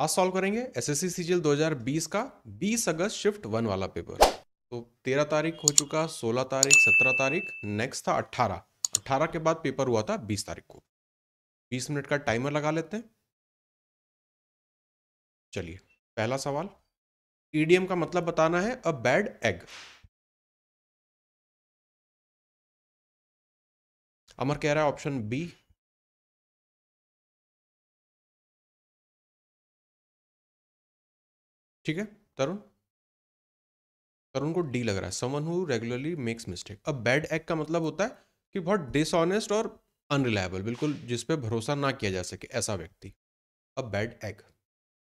आज सॉल्व करेंगे S S C का बीस अगस्त शिफ्ट वन वाला पेपर तो तेरह तारीख हो चुका सोलह तारीख सत्रह तारीख नेक्स्ट था अट्ठारह अट्ठारह के बाद पेपर हुआ था बीस तारीख को बीस मिनट का टाइमर लगा लेते हैं चलिए पहला सवाल ईडीएम e का मतलब बताना है अ बैड एग अमर कह रहा है ऑप्शन बी ठीक है तरुण तरुण को डी लग रहा है someone who regularly makes mistake अब बैड एक्ट का मतलब होता है कि बहुत डिसऑनेस्ट और अनरिलायबल बिल्कुल जिस पे भरोसा ना किया जा सके ऐसा व्यक्ति अब बैड एग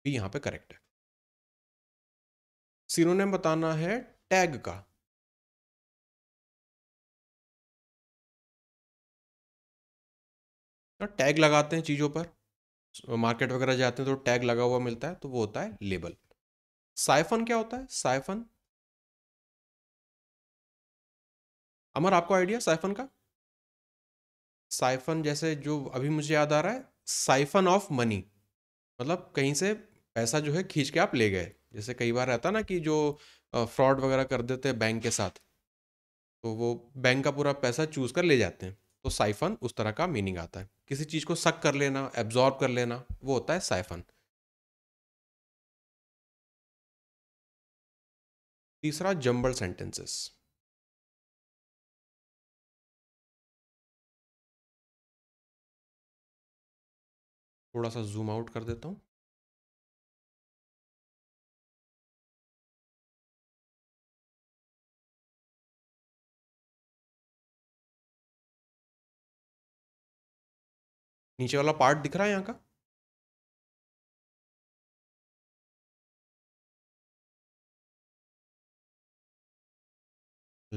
भी यहां पे करेक्ट है सिरोनेम बताना है टैग का तो टैग लगाते हैं चीज़ों पर मार्केट वगैरह जाते हैं तो टैग लगा हुआ मिलता है तो वो होता है लेबल साइफन क्या होता है साइफन अमर आपको आइडिया साइफन का साइफन जैसे जो अभी मुझे याद आ रहा है साइफन ऑफ मनी मतलब कहीं से पैसा जो है खींच के आप ले गए जैसे कई बार रहता ना कि जो फ्रॉड वगैरह कर देते हैं बैंक के साथ तो वो बैंक का पूरा पैसा चूज कर ले जाते हैं तो साइफन उस तरह का मीनिंग आता है किसी चीज़ को सक कर लेना एब्जॉर्ब कर लेना वो होता है साइफन तीसरा जंबल सेंटेंसेस थोड़ा सा जूम आउट कर देता हूं नीचे वाला पार्ट दिख रहा है यहां का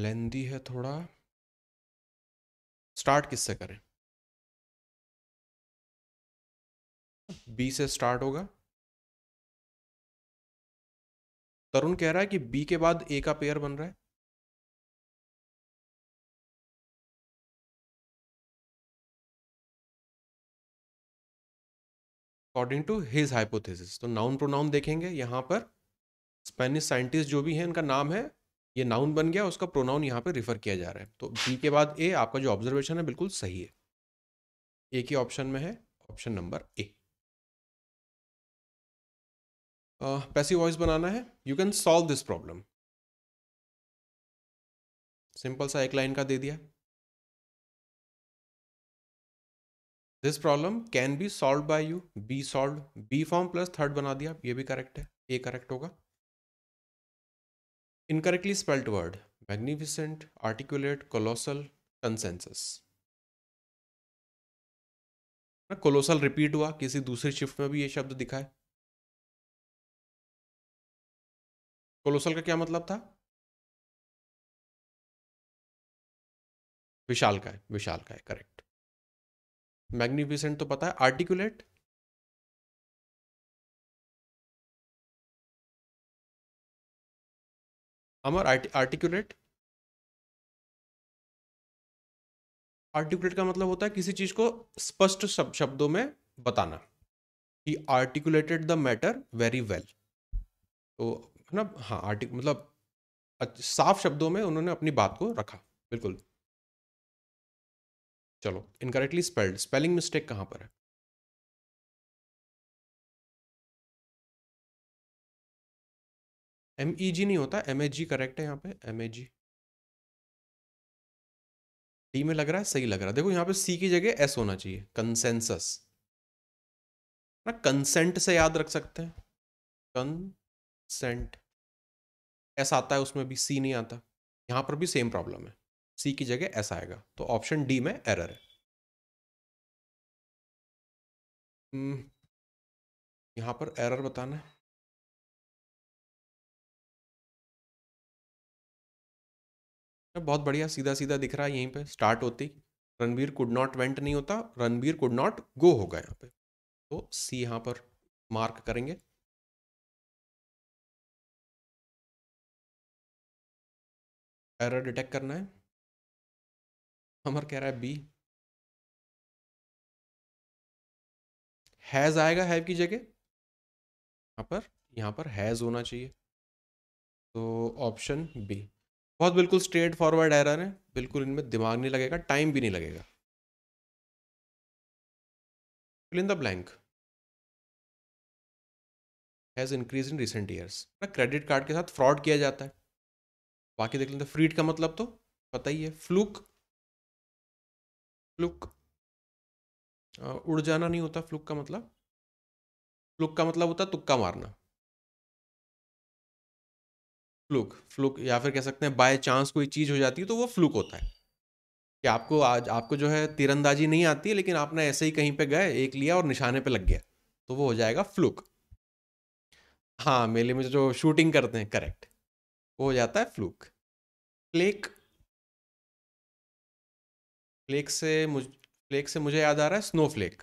लेंदी है थोड़ा स्टार्ट किससे करें बी से स्टार्ट होगा तरुण कह रहा है कि बी के बाद ए का पेयर बन रहा है अकॉर्डिंग टू हिज हाइपोथेसिस तो नाउन प्रोनाउन देखेंगे यहां पर स्पेनिश साइंटिस्ट जो भी हैं इनका नाम है ये नाउन बन गया उसका प्रोनाउन यहाँ पे रिफर किया जा रहा है तो बी के बाद ए आपका जो ऑब्जर्वेशन है बिल्कुल सही है ए के ऑप्शन में है option number A passive voice बनाना है you can solve this problem simple सा एक लाइन का दे दिया this problem can be solved by you be solved be form plus third बना दिया ये भी करेक्ट है ए करेक्ट होगा incorrectly spelt word magnificent articulate colossal consensus ना कोलोसल रिपीट हुआ किसी दूसरे शिफ्ट में भी ये शब्द दिखा है कोलोसल का क्या मतलब था विशाल का है विशाल का है करेक्ट मैग्निफिसेंट तो पता है आर्टिकुलेट अमर आर्टिकुलेट आर्टिकुलेट का मतलब होता है किसी चीज को स्पष्ट शब्दों में बताना ही articulated the matter very well तो है ना हाँ आर्टिक मतलब साफ शब्दों में उन्होंने अपनी बात को रखा बिल्कुल चलो इनकरेक्टली स्पेल्ड स्पेलिंग मिस्टेक कहाँ पर है एम ई जी नहीं होता एम एच जी करेक्ट है यहाँ पे एम एच जी डी में लग रहा है सही लग रहा है देखो यहाँ पे सी की जगह एस होना चाहिए कंसेंसस ना कंसेंट से याद रख सकते हैं कंसेंट एस आता है उसमें भी सी नहीं आता यहाँ पर भी सेम प्रॉब्लम है सी की जगह एस आएगा तो ऑप्शन डी में एरर है हम्म, यहाँ पर एरर बताना है तो बहुत बढ़िया सीधा सीधा दिख रहा है यहीं पे स्टार्ट होती रणबीर कुड नॉट वेंट नहीं होता रणबीर कुड नॉट गो होगा यहाँ पे तो सी यहाँ पर मार्क करेंगे एरर डिटेक्ट करना है हमर कह रहा है बी हैज आएगा हैव की जगह यहाँ पर यहाँ पर हैज होना चाहिए तो ऑप्शन बी बहुत बिल्कुल स्ट्रेट फॉरवर्ड एरर है बिल्कुल इनमें दिमाग नहीं लगेगा टाइम भी नहीं लगेगा fill in the blank has increase in recent years ना क्रेडिट कार्ड के साथ फ्रॉड किया जाता है बाकी देख लेते फ्रीड का मतलब तो पता ही है फ्लूक फ्लूक उड़ जाना नहीं होता फ्लूक का मतलब फ्लूक का मतलब होता है तुक्का मारना फ्लूक फ्लूक या फिर कह सकते हैं बाय चांस कोई चीज़ हो जाती है तो वो फ्लूक होता है कि आपको आज आपको जो है तीरंदाजी नहीं आती है लेकिन आपने ऐसे ही कहीं पे गए एक लिया और निशाने पे लग गया तो वो हो जाएगा फ्लूक हाँ मेले में जो शूटिंग करते हैं करेक्ट वो हो जाता है फ्लूक फ्लेक फ्लेक से मुझ फ्लेक से मुझे याद आ रहा है स्नो फ्लेक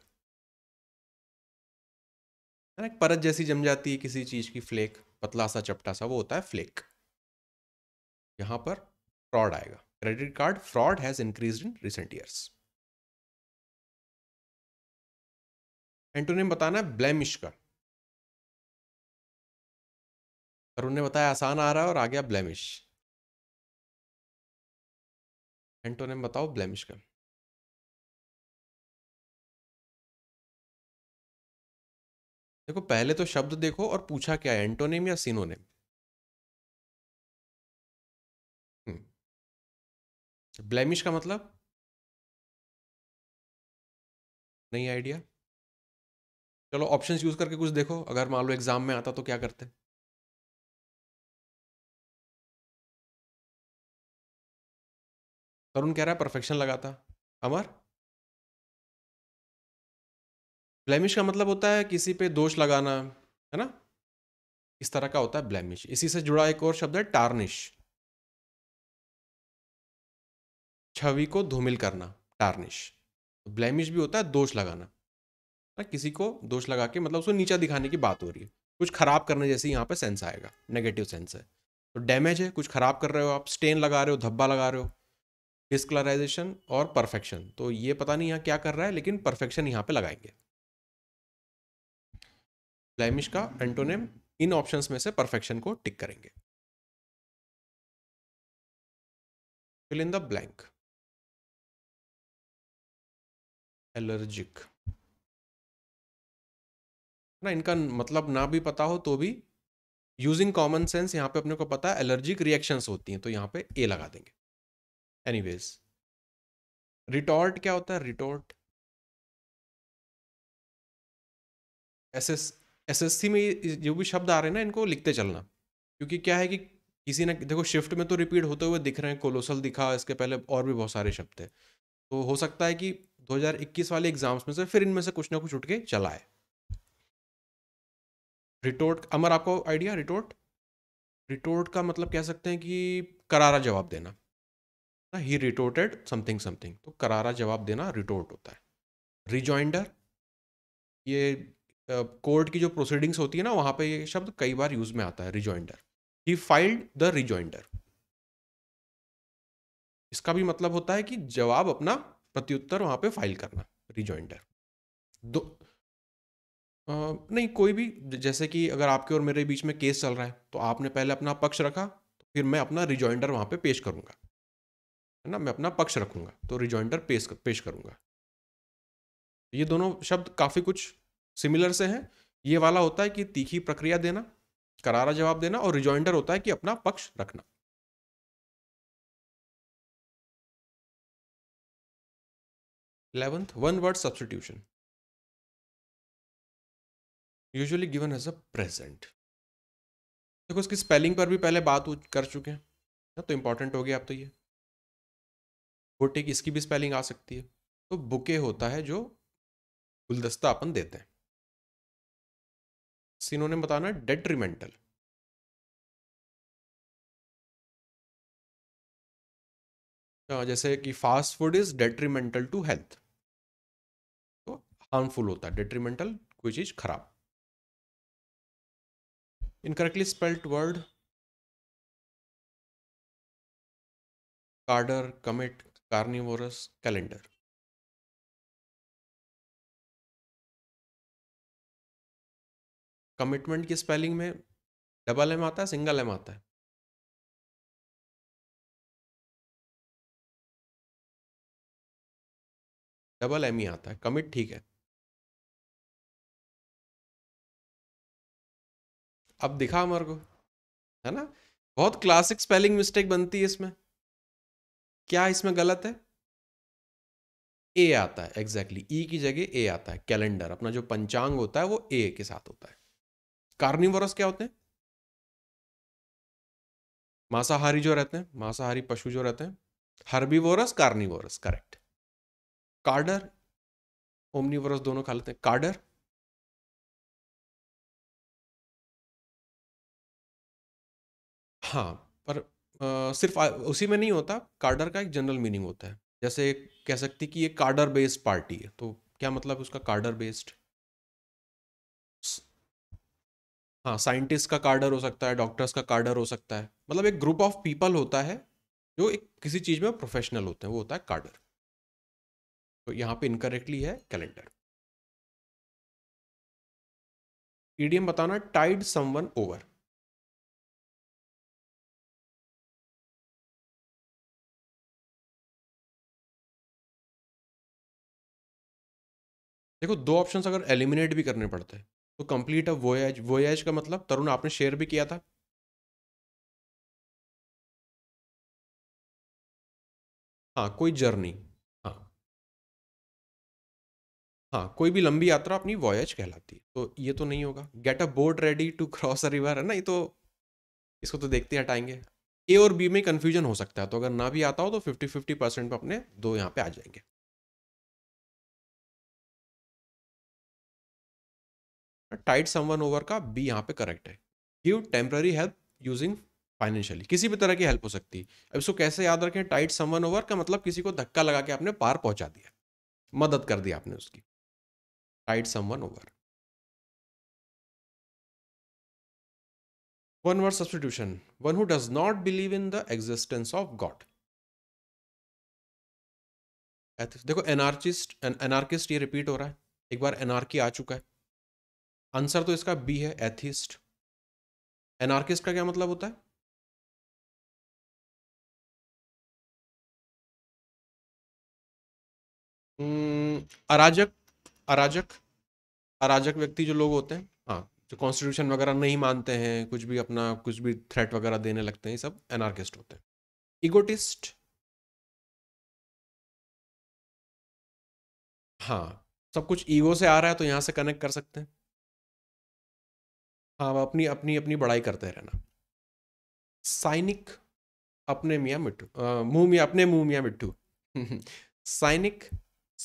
है ना परत जैसी जम जाती है किसी चीज़ की फ्लेक पतला सा चपटा सा वो होता है फ्लेक यहाँ पर फ्रॉड आएगा credit card fraud has increase in recent years antonym बताना है ब्लैमिश का तरुण ने बताया आसान आ रहा है और आ गया ब्लैमिश एंटोनिम बताओ ब्लैमिश का देखो पहले तो शब्द देखो और पूछा क्या है एंटोनिम या सिनोनिम ब्लैमिश का मतलब नहीं आइडिया चलो ऑप्शंस यूज करके कुछ देखो अगर मान लो एग्जाम में आता तो क्या करते तरुण कह रहा है परफेक्शन लगाता अमर ब्लैमिश का मतलब होता है किसी पे दोष लगाना है ना इस तरह का होता है ब्लैमिश इसी से जुड़ा एक और शब्द है टार्निश छवि को धूमिल करना टार्निश ब्लैमिश भी होता है दोष लगाना ना किसी को दोष लगा के मतलब उसको नीचा दिखाने की बात हो रही है कुछ खराब करने जैसे यहाँ पर सेंस आएगा नेगेटिव सेंस है तो डैमेज है कुछ खराब कर रहे हो आप स्टेन लगा रहे हो धब्बा लगा रहे हो डिस्कलराइजेशन और परफेक्शन तो ये पता नहीं यहाँ क्या कर रहा है लेकिन परफेक्शन यहाँ पे लगाएंगे ब्लैमिश का एंटोनेम इन ऑप्शंस में से परफेक्शन को टिक करेंगे fill in the blank allergic ना इनका मतलब ना भी पता हो तो भी यूजिंग कॉमन सेंस यहाँ पे अपने को पता है एलर्जिक रिएक्शंस होती हैं तो यहां पे ए लगा देंगे एनीवेज रिटॉर्ट क्या होता है रिटॉर्ट एस एसएससी में जो भी शब्द आ रहे हैं ना इनको लिखते चलना क्योंकि क्या है कि किसी ने देखो शिफ्ट में तो रिपीट होते हुए दिख रहे हैं कोलोसल दिखा इसके पहले और भी बहुत सारे शब्द थे तो हो सकता है कि 2021 वाले एग्जाम्स में से फिर इनमें से कुछ ना कुछ उठ के चला है रिटोर्ट अमर आपको आइडिया रिटोर्ट रिटोर्ट का मतलब कह सकते हैं कि करारा जवाब देना ही रिटोर्टेड समथिंग समथिंग तो करारा जवाब देना रिटोर्ट होता है रिजॉइंडर ये कोर्ट uh, की जो प्रोसीडिंग्स होती है ना वहां पे ये शब्द कई बार यूज में आता है रिजॉइंडर ही फाइल्ड द रिजॉइंडर इसका भी मतलब होता है कि जवाब अपना प्रत्युत्तर वहाँ पे फाइल करना रिजॉइंडर दो आ, नहीं कोई भी जैसे कि अगर आपके और मेरे बीच में केस चल रहा है तो आपने पहले अपना पक्ष रखा तो फिर मैं अपना रिजॉइंडर वहाँ पे पेश करूँगा है ना मैं अपना पक्ष रखूँगा तो रिजॉइंडर पेश पेश करूँगा ये दोनों शब्द काफ़ी कुछ सिमिलर से हैं ये वाला होता है कि तीखी प्रक्रिया देना करारा जवाब देना और रिजॉइंडर होता है कि अपना पक्ष रखना 11th one word substitution usually given as a present देखो इसकी स्पेलिंग पर भी पहले बात कर चुके हैं ना हाँ, तो इंपॉर्टेंट हो गया आप तो ये बुटे की इसकी भी स्पेलिंग आ सकती है तो बुके होता है जो गुलदस्ता अपन देते हैं सिनोनिम बताना डेट्रीमेंटल हाँ, जैसे कि fast food is detrimental to health harmful होता है डिट्रीमेंटल कोई चीज़ खराब incorrectly spelt word cadre commit carnivorous calendar commitment की स्पेलिंग में डबल एम आता है सिंगल एम आता है डबल एम ही आता है कमिट ठीक है अब दिखा हमारे को है ना बहुत क्लासिक स्पेलिंग मिस्टेक बनती है इसमें क्या इसमें गलत है ए आता है एग्जैक्टली exactly. ई e की जगह ए आता है कैलेंडर अपना जो पंचांग होता है वो ए के साथ होता है कार्निवरस क्या होते हैं मांसाहारी जो रहते हैं मांसाहारी पशु जो रहते हैं herbivorous carnivorous correct cadre omnivorous दोनों खा लेते हैं कार्डर हाँ पर आ, सिर्फ आ- उसी में नहीं होता कार्डर का एक जनरल मीनिंग होता है जैसे कह सकती कि ये कार्डर बेस्ड पार्टी है तो क्या मतलब उसका कार्डर बेस्ड हाँ साइंटिस्ट का कार्डर हो सकता है डॉक्टर्स का कार्डर हो सकता है मतलब एक ग्रुप ऑफ पीपल होता है जो एक किसी चीज़ में प्रोफेशनल होते हैं वो होता है कार्डर तो यहाँ पे इनकरेक्टली है कैलेंडर ईडीएम बताना टाइड समवन ओवर देखो दो ऑप्शन अगर एलिमिनेट भी करने पड़ते हैं तो कंप्लीट अ वोएज वोएज का मतलब तरुण आपने शेयर भी किया था हाँ कोई जर्नी हाँ हाँ कोई भी लंबी यात्रा अपनी वॉयज कहलाती है तो ये तो नहीं होगा get a boat ready to cross a river है ना ये तो इसको तो देखते हटाएंगे ए और बी में कन्फ्यूजन हो सकता है तो अगर ना भी आता हो तो फिफ्टी फिफ्टी परसेंट पर अपने दो यहाँ पे आ जाएंगे सम समवन ओवर का बी यहाँ पे करेक्ट है give temporary help using financially किसी भी तरह की हेल्प हो सकती है अब इसको कैसे याद रखें टाइट समवन ओवर का मतलब किसी को धक्का लगा के आपने पार पहुंचा दिया मदद कर दी आपने उसकी tide someone over one word substitution one who does not believe in the existence of God देखो एनार्चिस्ट एनार्किस्ट ये रिपीट हो रहा है एक बार एनार्की आ चुका है आंसर तो इसका बी है एथिस्ट एनार्किस्ट का क्या मतलब होता है हम्म, अराजक अराजक अराजक व्यक्ति जो लोग होते हैं हाँ जो कॉन्स्टिट्यूशन वगैरह नहीं मानते हैं कुछ भी अपना कुछ भी थ्रेट वगैरह देने लगते हैं ये सब एनार्किस्ट होते हैं इगोटिस्ट हाँ सब कुछ ईगो से आ रहा है तो यहाँ से कनेक्ट कर सकते हैं हाँ अपनी अपनी अपनी बड़ाई करते रहना सैनिक अपने मियाँ मिट्टू मुँह मियाँ अपने मुँह मियाँ मिट्टू सैनिक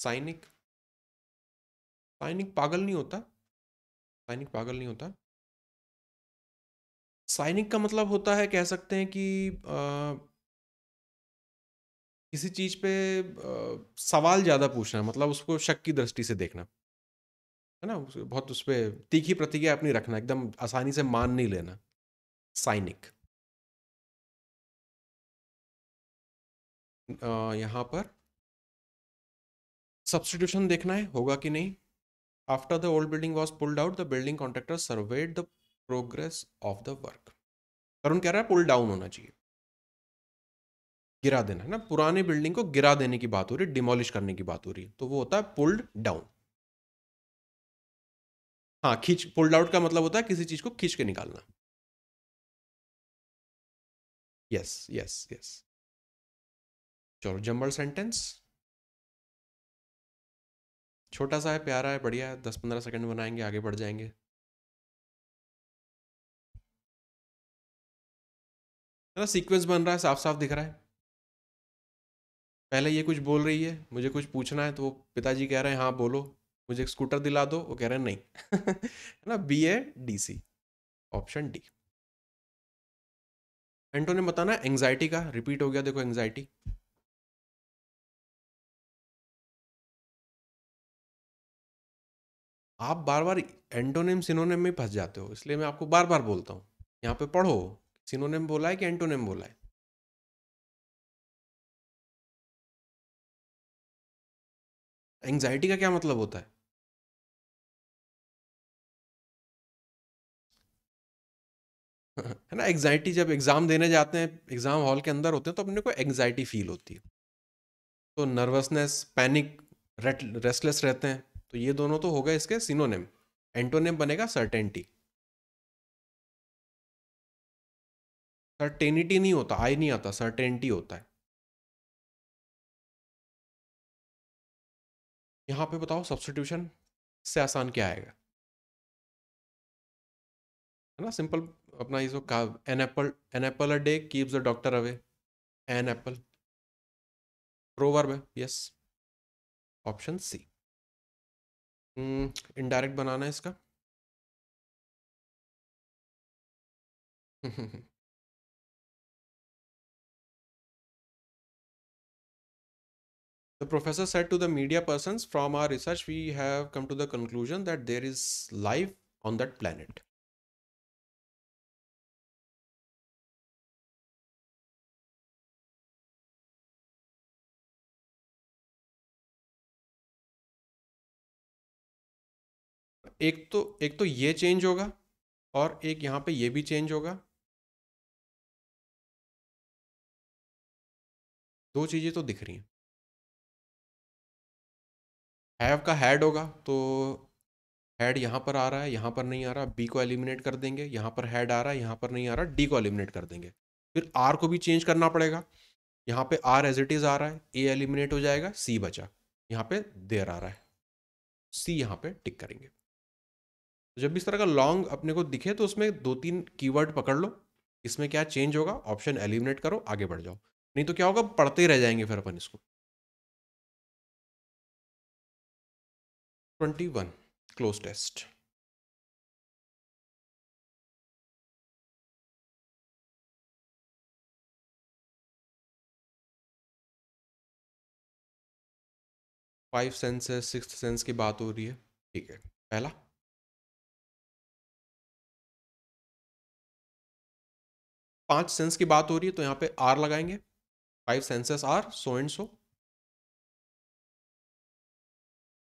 सैनिक सैनिक पागल नहीं होता सैनिक पागल नहीं होता सैनिक का मतलब होता है कह सकते हैं कि आ, किसी चीज पे आ, सवाल ज्यादा पूछना मतलब उसको शक की दृष्टि से देखना है ना बहुत उस पर तीखी प्रतिक्रिया अपनी रखना एकदम आसानी से मान नहीं लेना साइनिक यहाँ पर सब्सटीट्यूशन देखना है होगा कि नहीं after the old building was pulled out the building contractor served the progress of the work Karun कह रहा है पुल डाउन होना चाहिए गिरा देना है ना पुराने बिल्डिंग को गिरा देने की बात हो रही है डिमोलिश करने की बात हो रही है तो वो होता है पुल्ड डाउन हाँ खींच फोल्ड आउट का मतलब होता है किसी चीज को खींच के निकालना यस यस यस चलो जम्बल सेंटेंस छोटा सा है प्यारा है बढ़िया है दस पंद्रह सेकंड बनाएंगे आगे बढ़ जाएंगे ना सीक्वेंस बन रहा है साफ साफ दिख रहा है पहले ये कुछ बोल रही है मुझे कुछ पूछना है तो वो पिताजी कह रहे हैं हाँ बोलो मुझे एक स्कूटर दिला दो वो कह रहे हैं नहीं है ना B A D C option D antonym बताना एंग्जाइटी का रिपीट हो गया देखो एंग्जाइटी आप बार बार एंटोनेम सिनोनेम में फंस जाते हो इसलिए मैं आपको बार बार बोलता हूं यहां पे पढ़ो सिनोनेम बोला है कि एंटोनेम बोला है एंग्जाइटी का क्या मतलब होता है है ना एग्जाइटी जब एग्ज़ाम देने जाते हैं एग्ज़ाम हॉल के अंदर होते हैं तो अपने को एग्जाइटी फील होती है तो नर्वसनेस पैनिक रेस्टलेस रहते हैं तो ये दोनों तो होगा इसके सिनोनेम एंटोनेम बनेगा सर्टेनिटी सर्टेनिटी नहीं होता आई नहीं आता सर्टेनिटी होता है यहां पे बताओ सब्सटीट्यूशन से आसान क्या आएगा है ना सिंपल अपना ये जो an apple an apple a day keeps a doctor away an apple proverb है यस ऑप्शन सी इनडायरेक्ट बनाना है इसका The professor said to the media persons, From our research, we have come to the conclusion that there is life on that planet. एक तो एक तो ये change होगा और एक यहाँ पे ये भी चेंज होगा दो चीज़ें तो दिख रही हैं हैव का हैड होगा तो हैड यहाँ पर आ रहा है यहाँ पर नहीं आ रहा बी को एलिमिनेट कर देंगे यहाँ पर हैड आ रहा है यहाँ पर नहीं आ रहा डी को एलिमिनेट कर देंगे फिर आर को भी चेंज करना पड़ेगा यहाँ पे आर एज इट इज़ आ रहा है ए एलिमिनेट हो जाएगा सी बचा यहाँ पे देर आ रहा है सी यहाँ पे टिक करेंगे जब भी इस तरह का लॉन्ग अपने को दिखे तो उसमें दो तीन कीवर्ड पकड़ लो इसमें क्या चेंज होगा ऑप्शन एलिमिनेट करो आगे बढ़ जाओ नहीं तो क्या होगा पढ़ते ही रह जाएंगे फिर अपन इसको twenty one cloze test five sense है सिक्स सेंस की बात हो रही है ठीक है पहला पांच सेंस की बात हो रही है तो यहां पे आर लगाएंगे five senses are so and so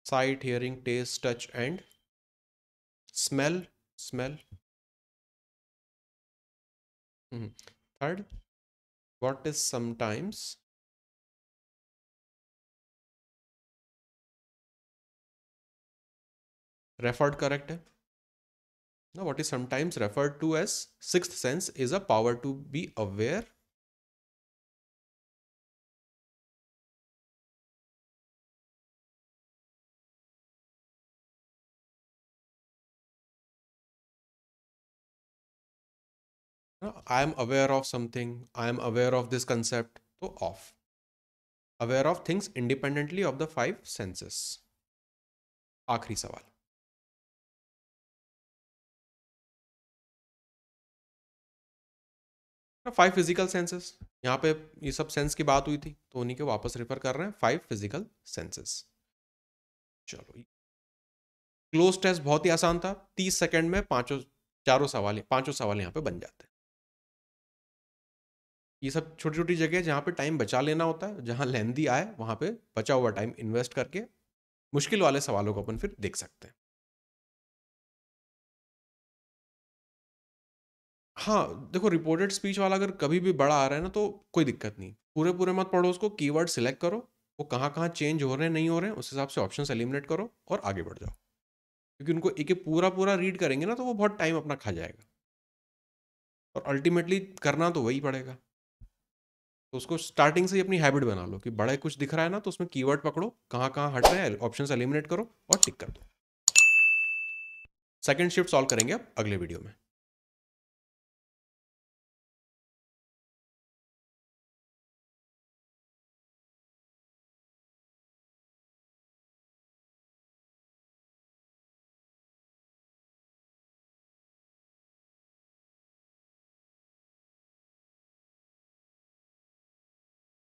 sight hearing taste touch and smell smell third what is sometimes referred correct है Now, what is sometimes referred to as sixth sense is a power to be aware I am aware of something, I am aware of this concept, so off. Aware of things independently of the five senses. आखिरी सवाल five physical senses यहाँ पे ये सब sense की बात हुई थी तो उन्हीं के वापस रिफर कर रहे हैं फाइव फिजिकल सेंसेस चलो क्लोज टेस्ट बहुत ही आसान था तीस सेकेंड में पांचों चारों सवाल पांचों सवाल यहाँ पे बन जाते हैं ये सब छोटी छोटी जगह जहाँ पे टाइम बचा लेना होता है जहाँ लेंदी आए वहाँ पे बचा हुआ टाइम इन्वेस्ट करके मुश्किल वाले सवालों को अपन फिर देख सकते हैं हाँ देखो रिपोर्टेड स्पीच वाला अगर कभी भी बड़ा आ रहा है ना तो कोई दिक्कत नहीं पूरे पूरे मत पढ़ो उसको कीवर्ड सिलेक्ट करो वो कहाँ कहाँ चेंज हो रहे हैं नहीं हो रहे हैं उस हिसाब से ऑप्शन एलिमिनेट करो और आगे बढ़ जाओ क्योंकि उनको एक एक पूरा पूरा रीड करेंगे ना तो वो बहुत टाइम अपना खा जाएगा और अल्टीमेटली करना तो वही पड़ेगा तो उसको स्टार्टिंग से ही अपनी हैबिट बना लो कि बड़ा कुछ दिख रहा है ना तो उसमें कीवर्ड पकड़ो कहाँ कहाँ हट रहे हैं ऑप्शन एलिमिनेट करो और टिक कर दो सेकेंड शिफ्ट सॉल्व करेंगे आप अगले वीडियो में